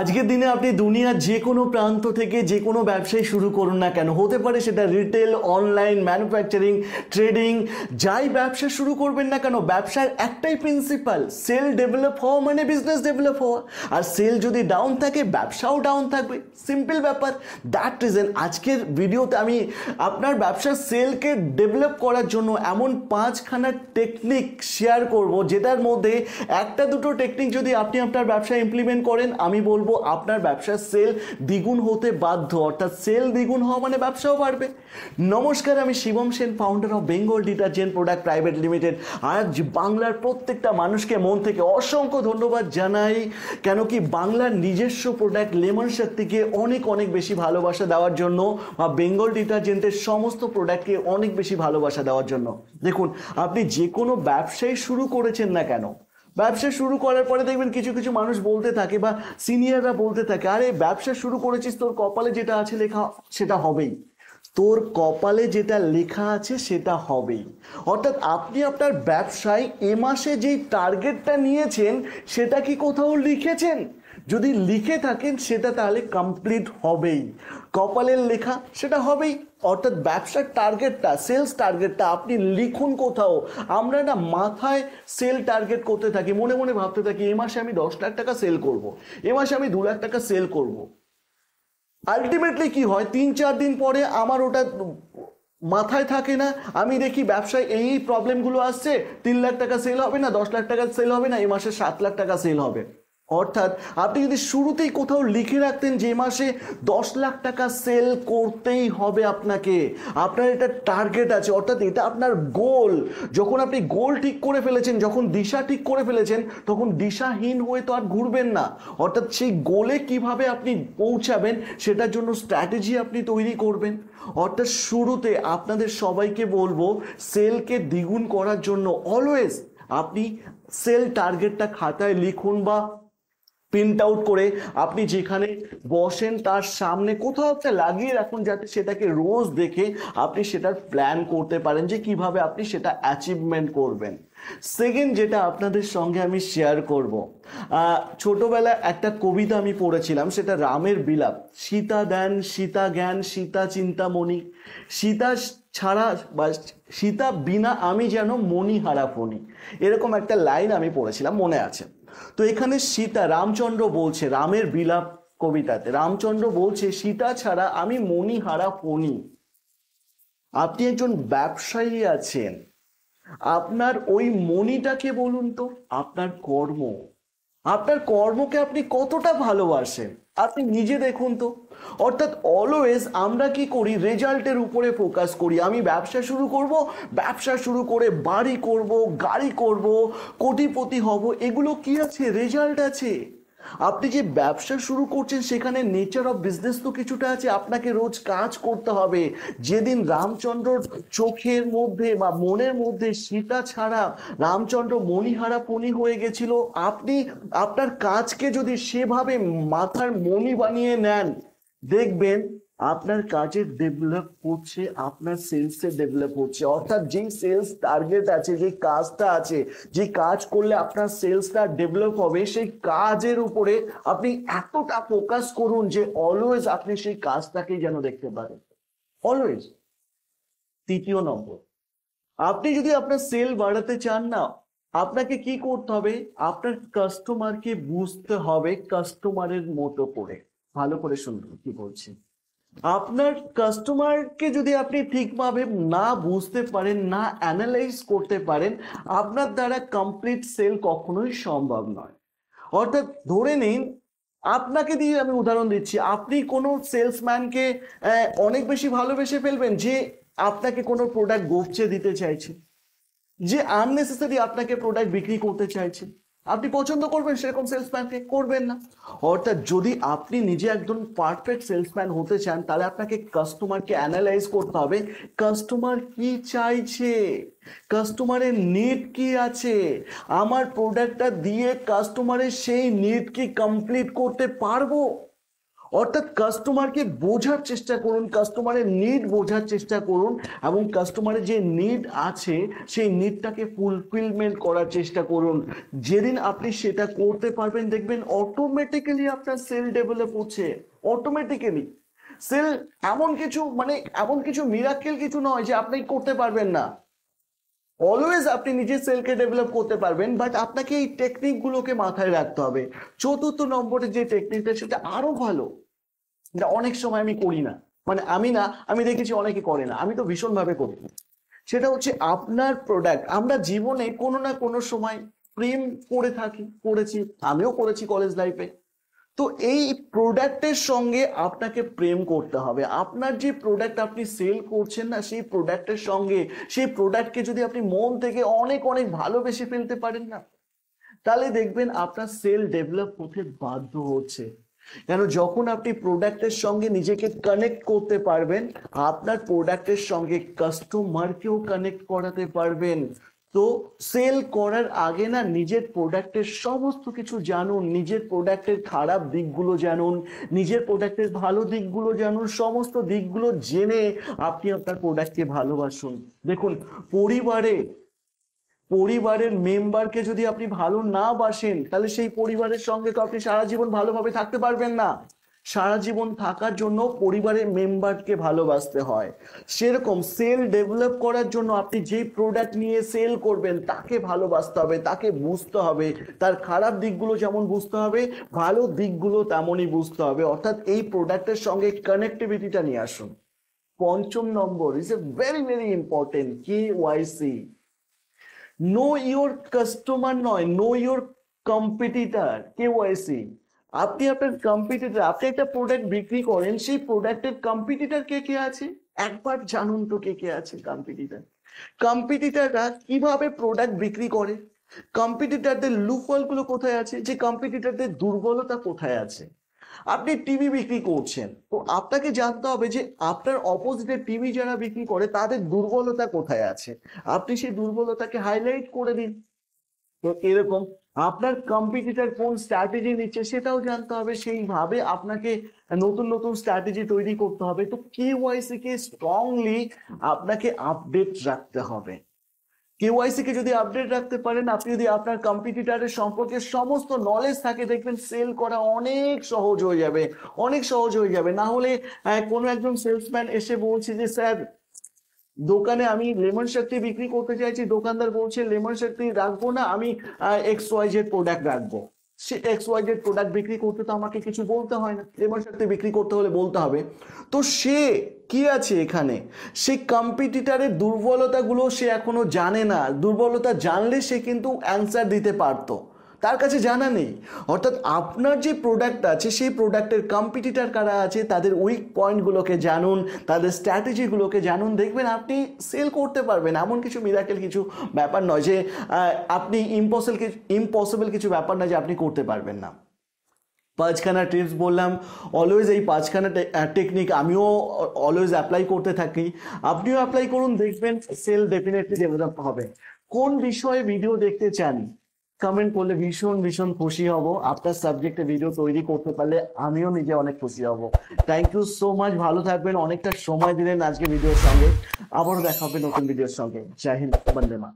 আজকের দিনে আপনি দুনিয়ার যে কোনো প্রান্ত থেকে যে কোনো ব্যবসায় শুরু করুন না কেন হতে পারে সেটা রিটেল অনলাইন ম্যানুফ্যাকচারিং ট্রেডিং যাই ব্যবসা শুরু করবেন না কেন ব্যবসার একটাই প্রিন্সিপাল সেল ডেভেলপ হওয়া মানে বিজনেস ডেভেলপ হওয়া আর সেল যদি ডাউন থাকে ব্যবসাও ডাউন থাকবে সিম্পল ব্যাপার দ্যাট রিজন আজকের ভিডিওতে আমি আপনার ব্যবসার সেলকে ডেভেলপ করার জন্য এমন পাঁচখানা টেকনিক শেয়ার করব যেটার মধ্যে একটা দুটো টেকনিক যদি আপনি আপনার ব্যবসায় ইমপ্লিমেন্ট করেন আমি বল বলবো আপনার ব্যবসার সেল দ্বিগুণ হতে বাধ্য অর্থাৎ সেল দ্বিগুণ হওয়া মানে ব্যবসাও বাড়বে নমস্কার আমি Shivam Sen founder of Bengal detergent product private limited আজ বাংলার প্রত্যেকটা মানুষকে মন থেকে অসংখ্য ধন্যবাদ জানাই কেন কি বাংলার নিজস্ব প্রোডাক্ট লেমন শক্তিকে অনেক অনেক বেশি ভালোবাসা দেওয়ার জন্য বা বেঙ্গল ডিটারজেন্টের সমস্ত প্রোডাক্টকে অনেক বেশি ভালোবাসা দেওয়ার জন্য দেখুন আপনি যে কোনো ব্যবসায় শুরু করেছেন না কেন ব্যবসা শুরু করার পরে দেখবেন কিছু কিছু মানুষ বলতে থাকে বা সিনিয়ররা বলতে থাকে আরে ব্যবসা শুরু করেছিস তোর কপালে যেটা আছে লেখা সেটা হবেই তোর কপালে যেটা লেখা আছে সেটা হবেই অর্থাৎ আপনি আপনার ব্যবসায় এ মাসে যেই টার্গেটটা নিয়েছেন সেটা কি কোথাও লিখেছেন যদি লিখে থাকেন সেটা তাহলে কমপ্লিট হবেই কপালের লেখা সেটা হবেই অর্থাৎ ব্যবসার টার্গেটটা সেলস টার্গেটটা আপনি লিখুন কোথাও আমরা না মাথায় সেল টার্গেট করতে থাকি মনে মনে ভাবতে থাকি এ মাসে আমি দশ লাখ টাকা সেল করব। এ মাসে আমি দু লাখ টাকা সেল করব। আলটিমেটলি কি হয় তিন চার দিন পরে আমার ওটা মাথায় থাকে না আমি দেখি ব্যবসায় এই প্রবলেমগুলো আসছে তিন লাখ টাকা সেল হবে না দশ লাখ টাকা সেল হবে না এ মাসে সাত লাখ টাকা সেল হবে অর্থাৎ আপনি যদি শুরুতেই কোথাও লিখে রাখতেন যে মাসে দশ লাখ টাকা সেল করতেই হবে আপনাকে আপনার এটা টার্গেট আছে অর্থাৎ এটা আপনার গোল যখন আপনি গোল ঠিক করে ফেলেছেন যখন দিশা ঠিক করে ফেলেছেন তখন দিশাহীন হয়ে তো আর ঘুরবেন না অর্থাৎ সেই গোলে কিভাবে আপনি পৌঁছাবেন সেটার জন্য স্ট্র্যাটেজি আপনি তৈরি করবেন অর্থাৎ শুরুতে আপনাদের সবাইকে বলবো সেলকে দ্বিগুণ করার জন্য অলওয়েজ আপনি সেল টার্গেটটা খাতায় লিখুন বা প্রিন্ট আউট করে আপনি যেখানে বসেন তার সামনে কোথাও একটা লাগিয়ে রাখুন যাতে সেটাকে রোজ দেখে আপনি সেটার প্ল্যান করতে পারেন যে কিভাবে আপনি সেটা অ্যাচিভমেন্ট করবেন সেকেন্ড যেটা আপনাদের সঙ্গে আমি শেয়ার করব ছোটবেলা একটা কবিতা আমি পড়েছিলাম সেটা রামের বিলাপ সীতা দেন সীতা জ্ঞান সীতা চিন্তামণি সীতা ছাড়া বা সীতা বিনা আমি যেন মণি হারা ফণি এরকম একটা লাইন আমি পড়েছিলাম মনে আছে তো এখানে সীতা রামচন্দ্র বলছে রামের বিলাপ কবিতাতে রামচন্দ্র বলছে সীতা ছাড়া আমি মণিহারা ফণি আপনি একজন ব্যবসায়ী আছেন আপনার ওই মনিটাকে বলুন তো আপনার কর্ম আপনার কর্মকে আপনি কতটা ভালোবাসেন আপনি নিজে দেখুন তো অর্থাৎ অলওয়েজ আমরা কি করি রেজাল্টের উপরে ফোকাস করি আমি ব্যবসা শুরু করব ব্যবসা শুরু করে বাড়ি করব গাড়ি করব কোটিপতি হব এগুলো কি আছে রেজাল্ট আছে আপনি যে ব্যবসা শুরু করছেন সেখানে নেচার অফ বিজনেস তো কিছুটা আছে আপনাকে রোজ কাজ করতে হবে যেদিন রামচন্দ্র চোখের মধ্যে বা মনের মধ্যে সীতা ছাড়া রামচন্দ্র মণিহারা পনি হয়ে গেছিল আপনি আপনার কাজকে যদি সেভাবে মাথার মণি বানিয়ে নেন দেখবেন আপনার কাজে ডেভেলপ হচ্ছে আপনার সেলসে ডেভেলপ হচ্ছে অর্থাৎ যে সেলস টার্গেট আছে যে কাজটা আছে যে কাজ করলে আপনার সেলসটা ডেভেলপ হবে সেই কাজের উপরে আপনি এতটা ফোকাস করুন যে অলওয়েজ আপনি সেই কাজটাকে যেন দেখতে পারেন অলওয়েজ তৃতীয় নম্বর আপনি যদি আপনার সেল বাড়াতে চান না আপনাকে কি করতে হবে আপনার কাস্টমারকে বুঝতে হবে কাস্টমারের মতো করে ভালো করে শুনুন কি বলছি আপনার কাস্টমারকে যদি আপনি ঠিকভাবে না বুঝতে পারেন না অ্যানালাইজ করতে পারেন আপনার দ্বারা কমপ্লিট সেল কখনোই সম্ভব নয় অর্থাৎ ধরে নিন আপনাকে দিয়ে আমি উদাহরণ দিচ্ছি আপনি কোনো সেলসম্যানকে অনেক বেশি ভালোবেসে ফেলবেন যে আপনাকে কোনো প্রোডাক্ট গোপছে দিতে চাইছে যে আননেসেসারি আপনাকে প্রোডাক্ট বিক্রি করতে চাইছে আপনি পছন্দ করবেন সেরকম সেলসম্যানকে করবেন না অর্থাৎ যদি আপনি নিজে একজন পারফেক্ট সেলসম্যান হতে চান তাহলে আপনাকে কাস্টমারকে অ্যানালাইজ করতে হবে কাস্টমার কি চাইছে কাস্টমারের নিড কি আছে আমার প্রোডাক্টটা দিয়ে কাস্টমারের সেই নিড কি কমপ্লিট করতে পারবো অর্থাৎ কাস্টমারকে বোঝার চেষ্টা করুন কাস্টমারের নিড বোঝার চেষ্টা করুন এবং কাস্টমারের যে নিড আছে সেই নিডটাকে ফুলফিলমেন্ট করার চেষ্টা করুন যেদিন আপনি সেটা করতে পারবেন দেখবেন অটোমেটিক্যালি আপনার সেল ডেভেলপ হচ্ছে অটোমেটিক্যালি সেল এমন কিছু মানে এমন কিছু মিরাক্কেল কিছু নয় যে আপনি করতে পারবেন না অলওয়েজ আপনি নিজে সেলকে ডেভেলপ করতে পারবেন বাট আপনাকে এই টেকনিকগুলোকে মাথায় রাখতে হবে চতুর্থ নম্বরের যে টেকনিকটা সেটা আরও ভালো যেটা অনেক সময় আমি করি না মানে আমি না আমি দেখেছি অনেকে করে না আমি তো ভীষণভাবে করি সেটা হচ্ছে আপনার প্রোডাক্ট আমরা জীবনে কোনো না কোনো সময় প্রেম করে থাকি করেছি আমিও করেছি কলেজ লাইফে তো এই প্রোডাক্টের সঙ্গে আপনাকে প্রেম করতে হবে আপনার যে প্রোডাক্ট আপনি সেল করছেন না সেই প্রোডাক্টের সঙ্গে সেই প্রোডাক্টকে যদি আপনি মন থেকে অনেক অনেক ভালোবেসে ফেলতে পারেন না তাহলে দেখবেন আপনার সেল ডেভেলপ হতে বাধ্য হচ্ছে কেন যখন আপনি প্রোডাক্টের সঙ্গে নিজেকে কানেক্ট করতে পারবেন আপনার প্রোডাক্টের সঙ্গে কাস্টমারকেও কানেক্ট করাতে পারবেন তো সেল করার আগে না নিজের প্রোডাক্টের সমস্ত কিছু জানুন নিজের প্রোডাক্টের খারাপ দিকগুলো জানুন নিজের প্রোডাক্টের ভালো দিকগুলো জানুন সমস্ত দিকগুলো জেনে আপনি আপনার প্রোডাক্টকে ভালোবাসুন দেখুন পরিবারে পরিবারের মেম্বারকে যদি আপনি ভালো না বাসেন তাহলে সেই পরিবারের সঙ্গে তো আপনি সারা জীবন ভালোভাবে থাকতে পারবেন না সারা জীবন থাকার জন্য পরিবারের মেম্বারকে ভালোবাসতে হয় সেরকম সেল ডেভেলপ করার জন্য আপনি যে প্রোডাক্ট নিয়ে সেল করবেন তাকে ভালোবাসতে হবে তাকে বুঝতে হবে তার খারাপ দিকগুলো যেমন বুঝতে হবে ভালো দিকগুলো তেমনই বুঝতে হবে অর্থাৎ এই প্রোডাক্টের সঙ্গে কানেক্টিভিটিটা নিয়ে আসুন পঞ্চম নম্বর is a very very important K Y C know your customer নয় নো ইউর কম্পিটিটার ওয়াইসি আপনি আপনার কম্পিটিটার আপনি একটা প্রোডাক্ট বিক্রি করেন সেই প্রোডাক্টের কম্পিটিটার কে কে আছে একবার জানুন তো কে কে আছে কম্পিটিটার কম্পিটিটাররা কিভাবে প্রোডাক্ট বিক্রি করে কম্পিটিটারদের লুফল গুলো কোথায় আছে যে কম্পিটিটারদের দুর্বলতা কোথায় আছে আপনি টিভি বিক্রি করছেন তো আপনাকে জানতে হবে যে আপনার অপোজিটে টিভি যারা বিক্রি করে তাদের দুর্বলতা কোথায় আছে আপনি সেই দুর্বলতাকে হাইলাইট করে দিন তো এরকম আপনার কম্পিটিটার কোন স্ট্র্যাটেজি নিচ্ছে সেটাও জানতে হবে সেইভাবে আপনাকে নতুন নতুন স্ট্র্যাটেজি তৈরি করতে হবে তো কে ওয়াইসি কে স্ট্রংলি আপনাকে আপডেট রাখতে হবে কেওয়াইসি কে যদি আপডেট রাখতে পারেন আপনি যদি আপনার কম্পিটিটারের সম্পর্কে সমস্ত নলেজ থাকে দেখবেন সেল করা অনেক সহজ হয়ে যাবে অনেক সহজ হয়ে যাবে না হলে কোনো একজন সেলসম্যান এসে বলছে যে স্যার দোকানে আমি লেমন শক্তি বিক্রি করতে চাইছি দোকানদার বলছে লেমন শক্তি রাখবো না আমি এক্স ওয়াই জেড প্রোডাক্ট রাখবো say X Y Z product বিক্রি করতে তো আমাকে কিছু বলতে হয় না এবার সাথে বিক্রি করতে হলে বলতে হবে তো সে কি আছে এখানে সে কম্পিটিটারের দুর্বলতাগুলো সে এখনো জানে না দুর্বলতা জানলে সে কিন্তু অ্যান্সার দিতে পারতো তার কাছে জানা নেই অর্থাৎ আপনার যে প্রোডাক্ট আছে সেই প্রোডাক্টের কম্পিটিটার কারা আছে তাদের উইক পয়েন্টগুলোকে জানুন তাদের স্ট্র্যাটেজিগুলোকে জানুন দেখবেন আপনি সেল করতে পারবেন এমন কিছু মিরাকেল কিছু ব্যাপার নয় যে আপনি ইম্পসিবল ইম্পসিবল কিছু ব্যাপার নয় যে আপনি করতে পারবেন না পাঁচখানা টিপস বললাম অলওয়েজ এই পাঁচখানা টেকনিক আমিও অলওয়েজ অ্যাপ্লাই করতে থাকি আপনিও অ্যাপ্লাই করুন দেখবেন সেল ডেফিনেটলি ডেভেলপ হবে কোন বিষয়ে ভিডিও দেখতে চান কমেন্ট করলে ভীষণ ভীষণ খুশি হব আপনার সাবজেক্টে ভিডিও তৈরি করতে পারলে আমিও নিজে অনেক খুশি হব থ্যাংক ইউ সো মাচ ভালো থাকবেন অনেকটা সময় দিলেন আজকে ভিডিওর সঙ্গে আবারও দেখা হবে নতুন ভিডিওর সঙ্গে জাহিন বন্দে মা